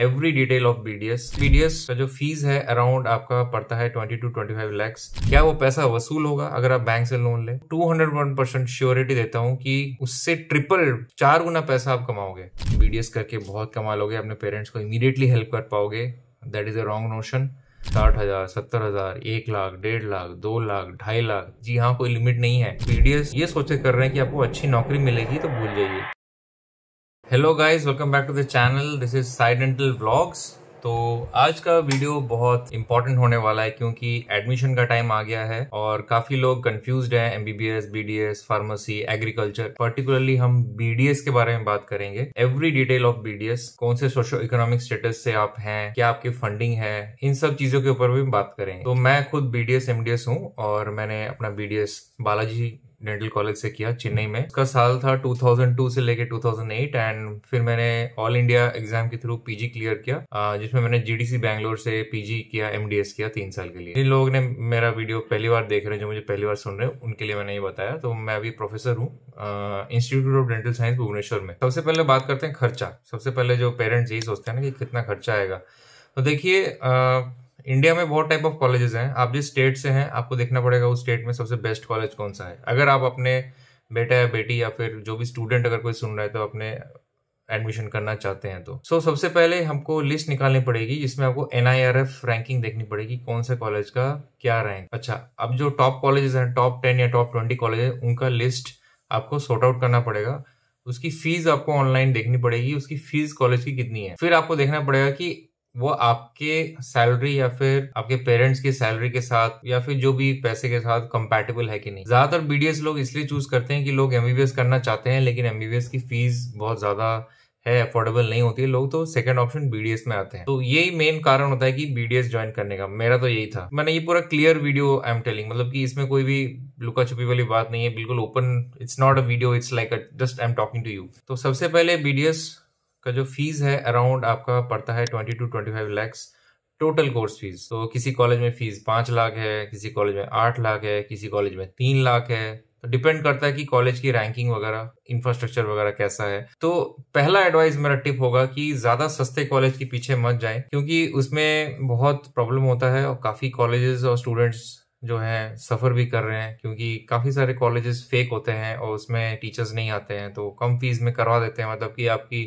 every detail of BDS BDS का जो fees है अराउंड आपका पड़ता है twenty two twenty five lakhs क्या वो पैसा वसूल होगा अगर आप बैंक से लोन ले two hundred one percent surety देता हूँ कि उससे ट्रिपल चार गुना पैसा आप कमाओगे बीडीएस करके बहुत कमा लोगे अपने पेरेंट्स को इमीडिएटली हेल्प कर पाओगे that is a wrong notion साठ हजार सत्तर हजार एक लाख डेढ़ लाख दो लाख ढाई लाख जी हाँ कोई लिमिट नहीं है पीडीएस ये सोचे कर रहे हैं कि आपको अच्छी नौकरी मिलेगी तो भूल जाइए hello guys welcome back to the channel this is Sai dental vlogs तो आज का वीडियो बहुत इंपॉर्टेंट होने वाला है क्योंकि एडमिशन का टाइम आ गया है और काफी लोग कंफ्यूज हैं MBBS BDS pharmacy agriculture particularly हम बीडीएस के बारे में बात करेंगे एवरी डिटेल ऑफ बीडीएस कौन से सोशो इकोनॉमिक स्टेटस से आप हैं क्या आपकी फंडिंग है इन सब चीजों के ऊपर भी बात करेंगे तो मैं खुद बीडीएस एमडीएस हूँ और मैंने अपना बीडीएस बालाजी डेंटल कॉलेज से किया चेन्नई में उसका साल था 2002 से लेके 2008 एंड फिर मैंने ऑल इंडिया एग्जाम के थ्रू पीजी क्लियर किया जिसमें मैंने जीडीसी बैंगलोर से पीजी किया एमडीएस किया तीन साल के लिए जिन लोगों ने मेरा वीडियो पहली बार देख रहे हैं जो मुझे पहली बार सुन रहे हैं उनके लिए मैंने ये बताया तो मैं अभी प्रोफेसर हूँ Institute of Dental Science Bhubaneswar में सबसे पहले बात करते हैं खर्चा सबसे पहले जो पेरेंट्स यही सोचते हैं ना कि कितना खर्चा आएगा तो देखिए इंडिया में बहुत टाइप ऑफ कॉलेजेस हैं आप जिस स्टेट से हैं आपको देखना पड़ेगा उस स्टेट में सबसे बेस्ट कॉलेज कौन सा है अगर आप अपने बेटा या बेटी या फिर जो भी स्टूडेंट अगर कोई सुन रहा है तो अपने एडमिशन करना चाहते हैं तो सो so, सबसे पहले हमको लिस्ट निकालनी पड़ेगी जिसमें आपको एन रैंकिंग देखनी पड़ेगी कौन से कॉलेज का क्या रैंक अच्छा अब जो टॉप कॉलेजेस हैं टॉप टेन या टॉप ट्वेंटी कॉलेज है उनका लिस्ट आपको सॉर्ट आउट करना पड़ेगा उसकी फीस आपको ऑनलाइन देखनी पड़ेगी उसकी फीस कॉलेज की कितनी है फिर आपको देखना पड़ेगा कि वो आपके सैलरी या फिर आपके पेरेंट्स की सैलरी के साथ या फिर जो भी पैसे के साथ कंपेटेबल है कि नहीं ज्यादातर बीडीएस लोग इसलिए चूज करते हैं कि लोग एमबीबीएस करना चाहते हैं लेकिन एमबीबीएस की फीस बहुत ज्यादा है अफोर्डेबल नहीं होती है लोग तो सेकंड ऑप्शन बीडीएस में आते हैं तो यही मेन कारण होता है कि बीडीएस ज्वाइन करने का मेरा तो यही था मैंने ये पूरा clear video I am telling मतलब कि इसमें कोई भी लुका छुपी वाली बात नहीं है बिल्कुल open it's not a video it's like just I am talking to you तो सबसे पहले बीडीएस का जो फीस है अराउंड आपका पड़ता है twenty two twenty five lakhs total course fees तो किसी कॉलेज में फीस पांच लाख है किसी कॉलेज में आठ लाख है किसी कॉलेज में तीन लाख है तो डिपेंड करता है कि कॉलेज की रैंकिंग वगैरह इंफ्रास्ट्रक्चर वगैरह कैसा है तो पहला एडवाइस मेरा टिप होगा कि ज्यादा सस्ते कॉलेज के पीछे मत जाएं क्योंकि उसमें बहुत प्रॉब्लम होता है और काफी कॉलेजेस और स्टूडेंट्स जो है सफ़र भी कर रहे हैं क्योंकि काफ़ी सारे कॉलेजेस फेक होते हैं और उसमें टीचर्स नहीं आते हैं तो कम फीस में करवा देते हैं मतलब कि आपकी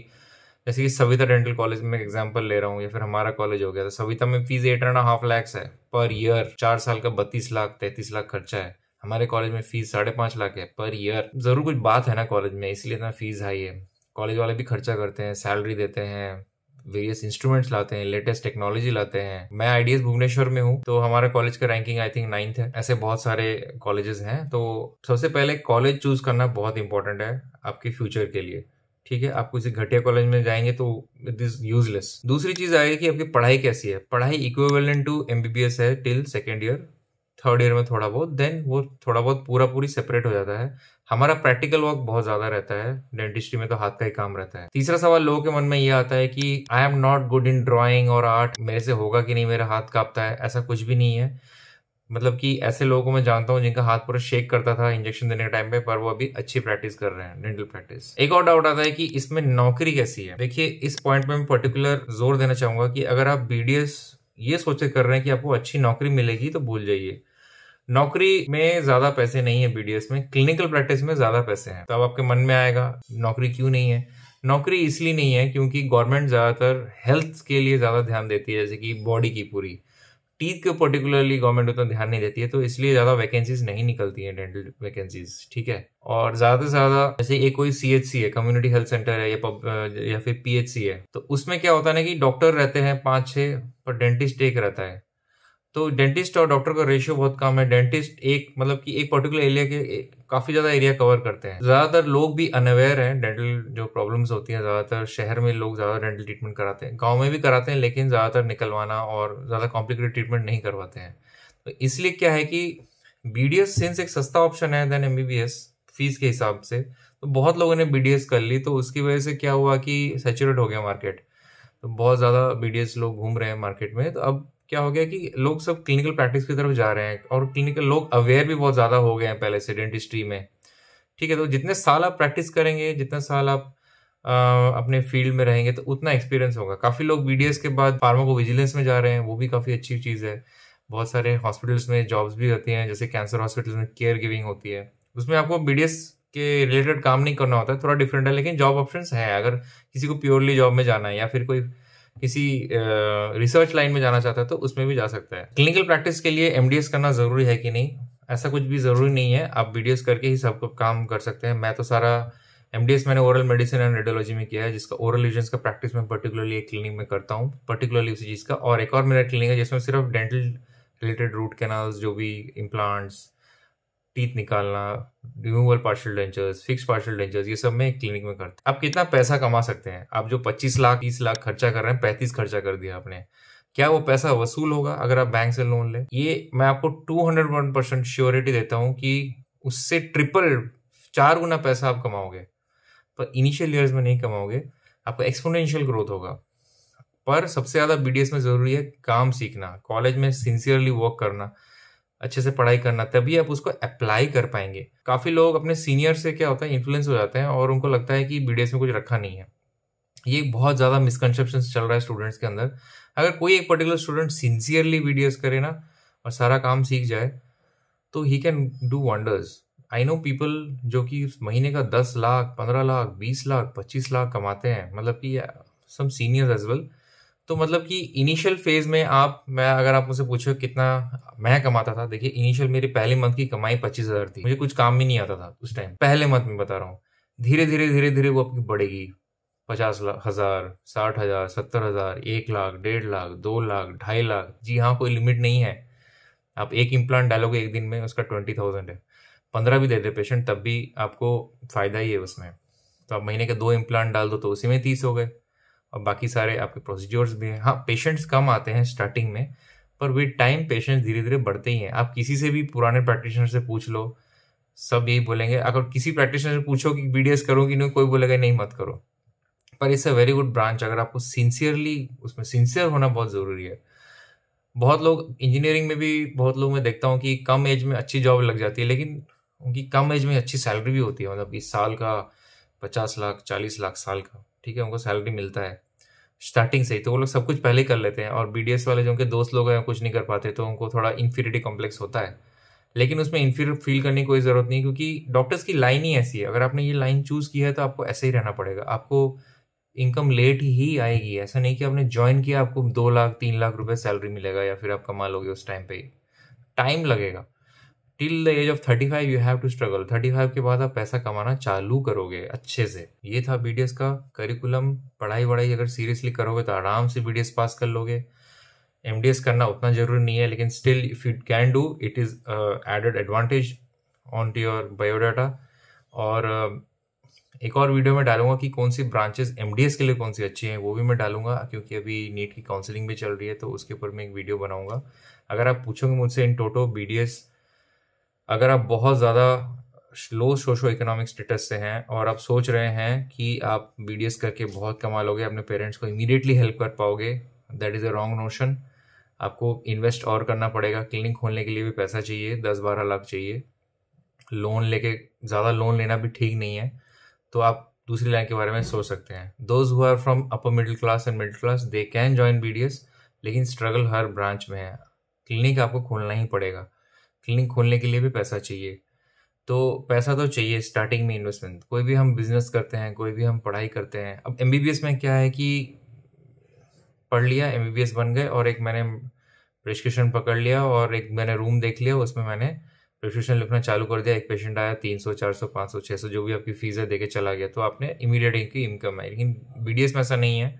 जैसे कि सविता डेंटल कॉलेज में एग्जाम्पल ले रहा हूँ या फिर हमारा कॉलेज हो गया तो सविता में fees eight and half lakhs है पर ईयर चार साल का बत्तीस लाख तैतीस लाख खर्चा है हमारे कॉलेज में फीस साढ़े पाँच लाख है पर ईयर जरूर कुछ बात है ना कॉलेज में इसलिए इतना फीस हाई है कॉलेज वाले भी खर्चा करते हैं सैलरी देते हैं वेरियस इंस्ट्रूमेंट्स लाते हैं लेटेस्ट टेक्नोलॉजी लाते हैं मैं आईडीएस भुवनेश्वर में हूँ तो हमारे कॉलेज का रैंकिंग आई थिंक नाइन्थ है ऐसे बहुत सारे कॉलेजेस हैं तो सबसे पहले कॉलेज चूज करना बहुत इंपॉर्टेंट है आपके फ्यूचर के लिए ठीक है आप किसी घटिया कॉलेज में जाएंगे तो इट इज यूजलेस दूसरी चीज आएगी कि आपकी पढ़ाई कैसी है पढ़ाई इक्वेलेंट टू एमबीबीएस है till second year third year में थोड़ा बहुत देन वो थोड़ा बहुत पूरा पूरी सेपरेट हो जाता है हमारा प्रैक्टिकल वर्क बहुत ज्यादा रहता है डेंटिस्ट्री में तो हाथ का ही काम रहता है तीसरा सवाल लोगों के मन में ये आता है कि I am not good in drawing और आर्ट मेरे से होगा कि नहीं मेरा हाथ कांपता है ऐसा कुछ भी नहीं है मतलब कि ऐसे लोगों को मैं जानता हूँ जिनका हाथ पूरा शेक करता था इंजेक्शन देने के टाइम पे पर वो अभी अच्छी प्रैक्टिस कर रहे हैं डेंटल प्रैक्टिस एक और डाउट आता है कि इसमें नौकरी कैसी है देखिए इस पॉइंट पे मैं पर्टिकुलर जोर देना चाहूंगा कि अगर आप बीडीएस ये सोचे कर रहे हैं कि आपको अच्छी नौकरी मिलेगी तो भूल जाइए नौकरी में ज्यादा पैसे नहीं है बीडीएस में क्लिनिकल प्रैक्टिस में ज्यादा पैसे हैं तो अब आपके मन में आएगा नौकरी क्यों नहीं है नौकरी इसलिए नहीं है क्योंकि गवर्नमेंट ज्यादातर हेल्थ के लिए ज्यादा ध्यान देती है जैसे कि बॉडी की पूरी टीथ के पर्टिकुलरली गवर्नमेंट उतना ध्यान नहीं देती है तो इसलिए ज़्यादा वैकेंसीज नहीं निकलती है डेंटल वैकेंसीज ठीक है और ज़्यादा से ज़्यादा जैसे ये कोई सी एच सी है कम्युनिटी हेल्थ सेंटर है या या फिर पी एच सी है तो उसमें क्या होता है ना कि डॉक्टर रहते हैं पाँच छह पर डेंटिस्ट एक रहता है तो डेंटिस्ट और डॉक्टर का रेशियो बहुत कम है डेंटिस्ट एक मतलब कि एक पर्टिकुलर एरिया के काफ़ी ज़्यादा एरिया कवर करते हैं ज़्यादातर लोग भी अनअवेयर हैं डेंटल जो प्रॉब्लम्स होती हैं ज़्यादातर शहर में लोग ज़्यादा डेंटल ट्रीटमेंट कराते हैं गाँव में भी कराते हैं लेकिन ज़्यादातर निकलवाना और ज़्यादा कॉम्प्लिकेटेड ट्रीटमेंट नहीं करवाते हैं तो इसलिए क्या है कि बी डी एस सिंस एक सस्ता ऑप्शन है then M B B S fees के हिसाब से तो बहुत लोगों ने बी डी एस कर ली तो उसकी वजह से क्या हुआ कि सेचुरेट हो गया मार्केट तो बहुत ज़्यादा बी डी एस लोग घूम रहे हैं मार्केट में तो अब क्या हो गया कि लोग सब क्लिनिकल प्रैक्टिस की तरफ जा रहे हैं और क्लिनिकल लोग अवेयर भी बहुत ज़्यादा हो गए हैं पहले से डेंटिस्ट्री में ठीक है तो जितने साल आप प्रैक्टिस करेंगे जितने साल आप आ, अपने फील्ड में रहेंगे तो उतना एक्सपीरियंस होगा काफ़ी लोग बी के बाद फार्मा विजिलेंस में जा रहे हैं वो भी काफ़ी अच्छी चीज़ है बहुत सारे हॉस्पिटल्स में जॉब्स भी होती हैं जैसे कैंसर हॉस्पिटल्स में केयर गिविंग होती है उसमें आपको बी के रिलेटेड काम नहीं करना होता है थोड़ा डिफरेंट है लेकिन जॉब ऑप्शंस हैं अगर किसी को प्योरली जॉब में जाना है या फिर कोई किसी रिसर्च लाइन में जाना चाहता है तो उसमें भी जा सकता है क्लिनिकल प्रैक्टिस के लिए एम करना ज़रूरी है कि नहीं ऐसा कुछ भी ज़रूरी नहीं है आप बीडीएस करके ही सब काम कर सकते हैं मैं तो सारा एम मैंने ओरल मेडिसिन एंड रेडियोलॉजी में किया है जिसका ओरल लीजन्स का प्रैक्टिस मैं पर्टिकुलरली एक क्लिनिक में करता हूँ पर्टिकुलरली उसी चीज़ का और एक और मेरा क्लिनिक है जिसमें सिर्फ डेंटल रिलेटेड रूट कैनाल्स जो भी इम्प्लांट्स टीथ निकालना removal partial dentures fix partial dentures ये सब में क्लिनिक में करते हैं आप कितना पैसा कमा सकते हैं आप जो 25 लाख 30 लाख खर्चा कर रहे हैं 35 खर्चा कर दिया आपने क्या वो पैसा वसूल होगा अगर आप बैंक से लोन लें ये मैं आपको two hundred one percent surety देता हूँ कि उससे ट्रिपल चार गुना पैसा आप कमाओगे पर इनिशियल ईयर्स में नहीं कमाओगे आपका एक्सपोनेंशियल ग्रोथ होगा पर सबसे ज़्यादा बी में ज़रूरी है काम सीखना कॉलेज में सिंसियरली वर्क करना अच्छे से पढ़ाई करना तभी आप उसको अप्लाई कर पाएंगे काफ़ी लोग अपने सीनियर से क्या होता है इन्फ्लुएंस हो जाते हैं और उनको लगता है कि बीडीएस में कुछ रखा नहीं है ये बहुत ज़्यादा मिसकनसेप्शन चल रहा है स्टूडेंट्स के अंदर अगर कोई एक पर्टिकुलर स्टूडेंट सिंसियरली वीडियोस करे ना और सारा काम सीख जाए तो ही can do wonders I know people जो कि महीने का दस लाख पंद्रह लाख बीस लाख पच्चीस लाख कमाते हैं मतलब कि सम सीनियर्स एज वेल तो मतलब कि इनिशियल फेज में आप मैं अगर आप मुझसे पूछो कितना मैं कमाता था देखिए इनिशियल मेरी पहले मंथ की कमाई पच्चीस हजार थी मुझे कुछ काम भी नहीं आता था उस टाइम पहले मंथ में बता रहा हूँ धीरे धीरे धीरे धीरे वो आपकी बढ़ेगी पचास लाख हजार साठ हजार सत्तर हजार एक लाख डेढ़ लाख दो लाख ढाई लाख जी हाँ कोई लिमिट नहीं है आप एक इम्प्लांट डालोगे एक दिन में उसका ट्वेंटी थाउजेंड है पंद्रह भी दे दे पेशेंट तब भी आपको फ़ायदा ही है उसमें तो आप महीने के दो इम्प्लांट डाल दो तो उसी में तीस हो गए और बाकी सारे आपके प्रोसीजर्स भी हैं हाँ पेशेंट्स कम आते हैं स्टार्टिंग में पर विद टाइम पेशेंट्स धीरे धीरे बढ़ते ही हैं आप किसी से भी पुराने प्रैक्टिशनर से पूछ लो सब यही बोलेंगे अगर किसी प्रैक्टिशनर से पूछो कि बी डी एस करो कि नहीं कोई बोलेगा नहीं मत करो पर it's a very good branch अगर आपको सिंसियरली उसमें सिंसियर होना बहुत ज़रूरी है बहुत लोग इंजीनियरिंग में भी बहुत लोग मैं देखता हूँ कि कम एज में अच्छी जॉब लग जाती है लेकिन उनकी कम एज में अच्छी सैलरी भी होती है मतलब इस साल का पचास लाख चालीस लाख साल का ठीक है उनको सैलरी मिलता है स्टार्टिंग से ही तो वो लोग सब कुछ पहले कर लेते हैं और बी वाले जो उनके दोस्त लोग हैं कुछ नहीं कर पाते तो उनको थोड़ा इन्फीरियरिटी कॉम्प्लेक्स होता है लेकिन उसमें इन्फीरियर फील करने की कोई ज़रूरत नहीं क्योंकि डॉक्टर्स की लाइन ही ऐसी है अगर आपने ये लाइन चूज़ की है तो आपको ऐसे ही रहना पड़ेगा आपको इनकम लेट ही आएगी ऐसा नहीं कि आपने ज्वाइन किया आपको दो लाख तीन लाख रुपए सैलरी मिलेगा या फिर आप कमा लोगे उस टाइम पे टाइम लगेगा till the age of thirty five you have to struggle thirty five के बाद आप पैसा कमाना चालू करोगे अच्छे से ये था बी का करिकुलम पढ़ाई वढ़ाई अगर सीरियसली करोगे तो आराम से बी पास कर लोगे एम करना उतना जरूरी नहीं है लेकिन still if you can do it is added advantage on to your biodata और uh, एक और वीडियो में डालूंगा कि कौन सी ब्रांचेस एम के लिए कौन सी अच्छी हैं वो भी मैं डालूंगा क्योंकि अभी नीट की काउंसलिंग भी चल रही है तो उसके ऊपर मैं एक वीडियो बनाऊंगा अगर आप पूछोगे मुझसे in toto B D S अगर आप बहुत ज़्यादा लो सोशो इकोनॉमिक स्टेटस से हैं और आप सोच रहे हैं कि आप बी करके बहुत कमा लोगे अपने पेरेंट्स को इमीडिएटली हेल्प कर पाओगे that is a wrong notion आपको इन्वेस्ट और करना पड़ेगा क्लिनिक खोलने के लिए भी पैसा चाहिए दस बारह लाख चाहिए लोन लेके ज़्यादा लोन लेना भी ठीक नहीं है तो आप दूसरी लाइन के बारे में सोच सकते हैं those who are from upper middle class and middle class they can join B लेकिन स्ट्रगल हर ब्रांच में है क्लिनिक आपको खोलना ही पड़ेगा क्लिनिक खोलने के लिए भी पैसा चाहिए तो पैसा तो चाहिए स्टार्टिंग में इन्वेस्टमेंट कोई भी हम बिजनेस करते हैं कोई भी हम पढ़ाई करते हैं अब एम में क्या है कि पढ़ लिया एम बन गए और एक मैंने प्रिस्क्रिप्शन पकड़ लिया और एक मैंने रूम देख लिया उसमें मैंने प्रिस्क्रिप्शन लिखना चालू कर दिया एक पेशेंट आया तीन सौ चार सौ पाँच सौ छः सौ जो भी आपकी फीस है देके चला गया तो आपने इमीडिएट इनकी इनकम है लेकिन बी में ऐसा नहीं है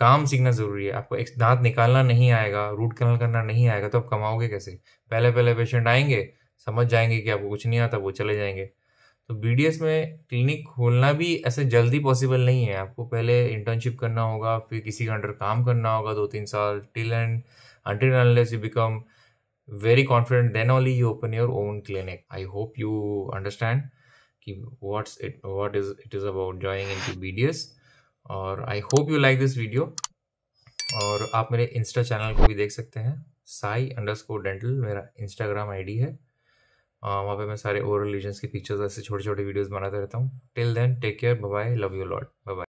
काम सीखना ज़रूरी है आपको एक दांत निकालना नहीं आएगा रूट कनल करना नहीं आएगा तो आप कमाओगे कैसे पहले पहले पेशेंट आएंगे समझ जाएंगे कि आपको कुछ नहीं आता वो चले जाएंगे तो बी में क्लिनिक खोलना भी ऐसे जल्दी पॉसिबल नहीं है आपको पहले इंटर्नशिप करना होगा फिर किसी के अंडर काम करना होगा दो तीन साल till end until unless you become very confident then only you open your own clinic i hope you understand is it is about it in about joining into bds और I hope you like this video और आप मेरे Insta channel को भी देख सकते हैं Sai underscore dental मेरा इंस्टाग्राम आईडी है वहाँ पे मैं सारे ओवर रिलीजन के पिक्चर्स ऐसे छोटे छोटे वीडियोस बनाते रहता हूँ till then take care bye love you lot bye